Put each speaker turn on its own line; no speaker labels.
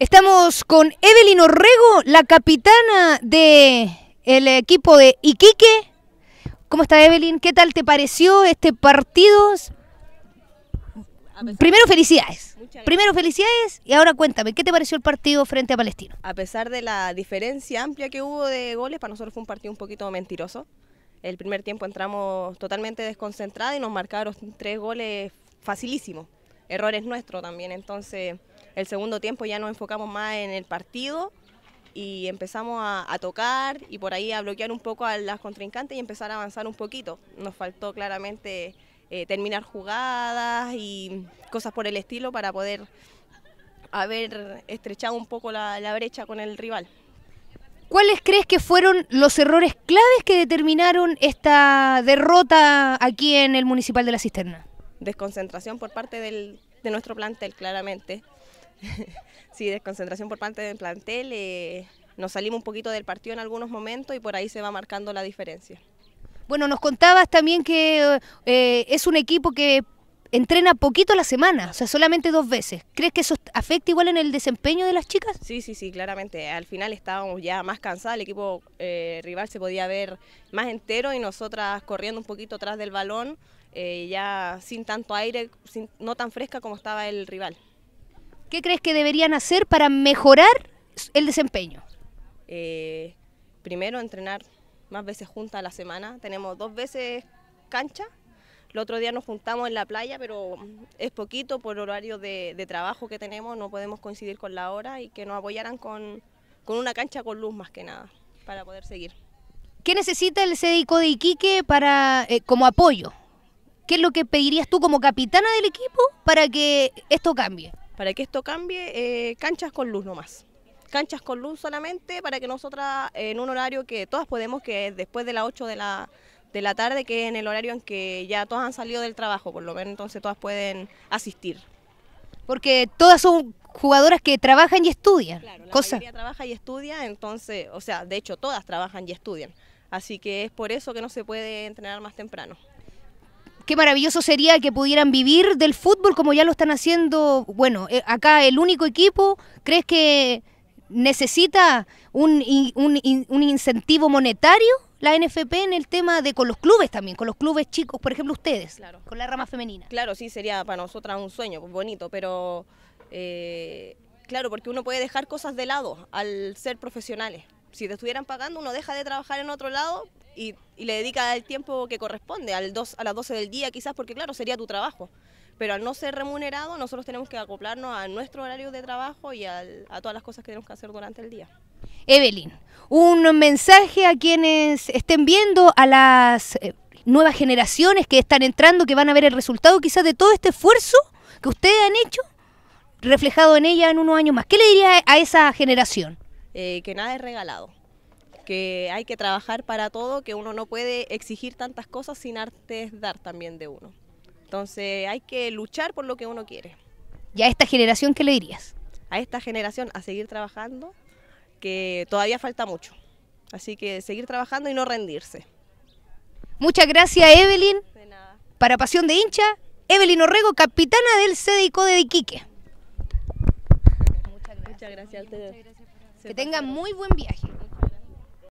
Estamos con Evelyn Orrego, la capitana del el equipo de Iquique. ¿Cómo está Evelyn? ¿Qué tal te pareció este partido? Primero felicidades. Primero felicidades y ahora cuéntame, ¿qué te pareció el partido frente a Palestino?
A pesar de la diferencia amplia que hubo de goles, para nosotros fue un partido un poquito mentiroso. El primer tiempo entramos totalmente desconcentrados y nos marcaron tres goles facilísimos. Errores nuestros también, entonces el segundo tiempo ya nos enfocamos más en el partido y empezamos a, tocar y por ahí a bloquear un poco a las contrincantes y empezar a avanzar un poquito. Nos faltó claramente eh, terminar jugadas y cosas por el estilo para poder haber estrechado un poco la, brecha con el rival.
¿Cuáles crees que fueron los errores claves que determinaron esta derrota aquí en el Municipal de la Cisterna?
Desconcentración por parte de nuestro plantel, claramente. sí, desconcentración por parte del plantel. Eh, nos salimos un poquito del partido en algunos momentos y por ahí se va marcando la diferencia.
Bueno, nos contabas también que eh, es un equipo que entrena poquito la semana, o sea, solamente dos veces. ¿Crees que eso afecta igual
en el desempeño de las chicas? Sí, sí, sí, claramente. Al final estábamos ya más cansadas, el equipo eh, rival se podía ver más entero y nosotras corriendo un poquito atrás del balón, ya sin tanto aire, no tan fresca como estaba el rival.
¿Qué crees que deberían hacer para mejorar el desempeño?
Eh, primero, entrenar más veces juntas a la semana. Tenemos dos veces cancha. El otro día nos juntamos en la playa, pero es poquito por horario de, trabajo que tenemos, no podemos coincidir con la hora y que nos apoyaran con, una cancha con luz más que nada para poder seguir.
¿Qué necesita el CDICO de Iquique para, eh, como apoyo? ¿Qué es lo que pedirías tú como capitana del equipo para que esto
cambie? Para que esto cambie, eh, canchas con luz nomás. Canchas con luz solamente para que nosotras, en un horario que todas podemos, que es después de las 8 de la, de la tarde, que es en el horario en que ya todas han salido del trabajo, por lo menos entonces todas pueden asistir.
Porque todas son jugadoras que trabajan y estudian. Claro, la cosa.
trabaja y estudia, entonces, o sea, de hecho todas trabajan y estudian. Así que es por eso que no se puede entrenar más temprano
qué maravilloso sería que pudieran vivir del fútbol como ya lo están haciendo. Bueno, eh, acá el único equipo, ¿crees que necesita un, incentivo monetario? la NFP en el tema de con los clubes también, con los clubes chicos, por ejemplo ustedes,
claro. con la rama femenina. Claro, sí, sería para nosotras un sueño pues, bonito, pero eh, claro, porque uno puede dejar cosas de lado al ser profesionales. Si te estuvieran pagando, uno deja de trabajar en otro lado y, le dedica el tiempo que corresponde, al a las 12 del día quizás, porque claro, sería tu trabajo. Pero al no ser remunerado, nosotros tenemos que acoplarnos a nuestro horario de trabajo y a todas las cosas que tenemos que hacer durante el día.
Evelyn, un mensaje a quienes estén viendo, a las eh, nuevas generaciones que están entrando, que van a ver el resultado quizás de todo este esfuerzo que ustedes han hecho, reflejado en ella en unos años más. ¿Qué le diría a esa generación?
Eh, que nada es regalado que hay que trabajar para todo, que uno no puede exigir tantas cosas sin artes dar también de uno. Entonces hay que luchar por lo que uno quiere.
¿Y a esta generación qué le dirías?
A esta generación a seguir trabajando, que todavía falta mucho. Así que seguir trabajando y no rendirse.
Muchas gracias Evelyn. De nada. Para Pasión de Hincha, Evelyn Orrego, capitana del CDICO de Iquique. Muchas gracias. Muchas gracias a Que tengan muy buen viaje.